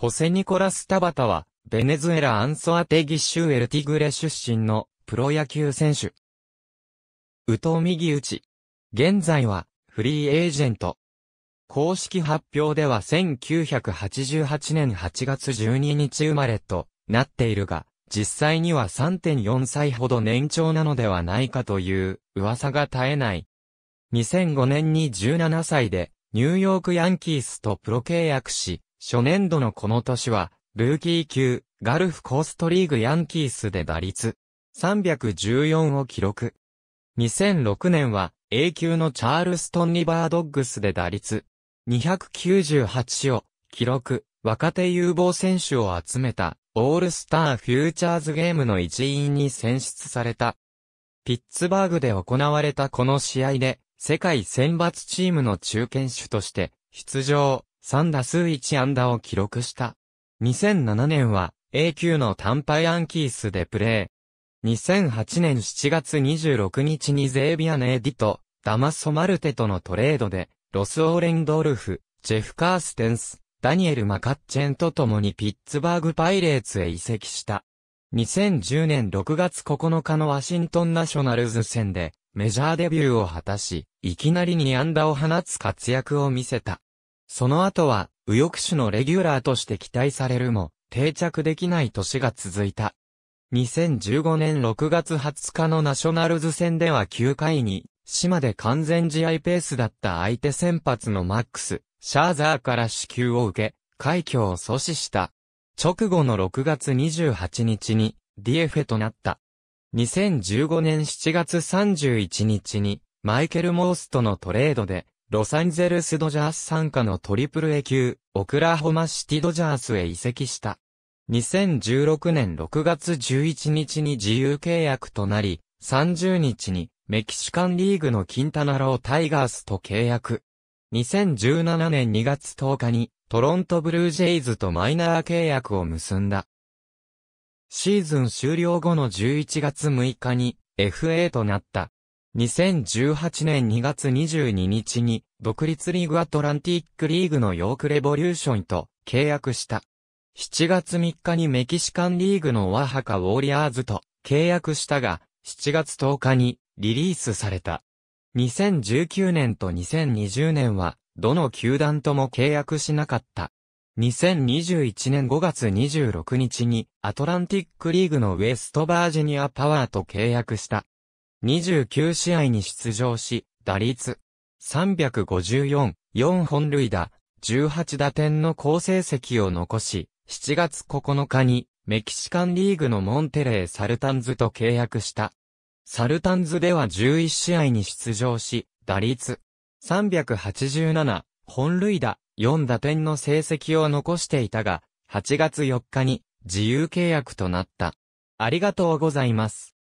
ホセニコラス・タバタは、ベネズエラ・アンソアテギ州エルティグレ出身のプロ野球選手。宇藤右打ち。現在は、フリーエージェント。公式発表では1988年8月12日生まれとなっているが、実際には3.4歳ほど年長なのではないかという噂が絶えない。2005年に17歳でニューヨークヤンキースとプロ契約し、初年度のこの年は、ルーキー級、ガルフコーストリーグヤンキースで打率、314を記録。2006年は、A 級のチャールストンリバードッグスで打率、298を、記録、若手有望選手を集めた、オールスターフューチャーズゲームの一員に選出された。ピッツバーグで行われたこの試合で、世界選抜チームの中堅手として、出場。3打数1安打を記録した。2007年は A 級のパイアンキースでプレー。2008年7月26日にゼービアネーディとダマソ・マルテとのトレードで、ロス・オーレンドルフ、ジェフ・カーステンス、ダニエル・マカッチェンと共にピッツバーグ・パイレーツへ移籍した。2010年6月9日のワシントン・ナショナルズ戦でメジャーデビューを果たし、いきなり2安打を放つ活躍を見せた。その後は、右翼種のレギュラーとして期待されるも、定着できない年が続いた。2015年6月20日のナショナルズ戦では9回に、島で完全試合ペースだった相手先発のマックス、シャーザーから支給を受け、快挙を阻止した。直後の6月28日に、ディエフェとなった。2015年7月31日に、マイケル・モースとのトレードで、ロサンゼルスドジャース参加のトリプル A 級、オクラホマシティドジャースへ移籍した。2016年6月11日に自由契約となり、30日にメキシカンリーグのキンタナロータイガースと契約。2017年2月10日にトロントブルージェイズとマイナー契約を結んだ。シーズン終了後の11月6日に FA となった2018年2月22日に、独立リーグアトランティックリーグのヨークレボリューションと契約した。7月3日にメキシカンリーグのワハカウォーリアーズと契約したが、7月10日にリリースされた。2019年と2020年は、どの球団とも契約しなかった。2021年5月26日にアトランティックリーグのウェストバージニアパワーと契約した。29試合に出場し、打率354、4本塁打、18打点の好成績を残し、7月9日にメキシカンリーグのモンテレー・サルタンズと契約した。サルタンズでは11試合に出場し、打率387、本塁打、4打点の成績を残していたが、8月4日に自由契約となった。ありがとうございます。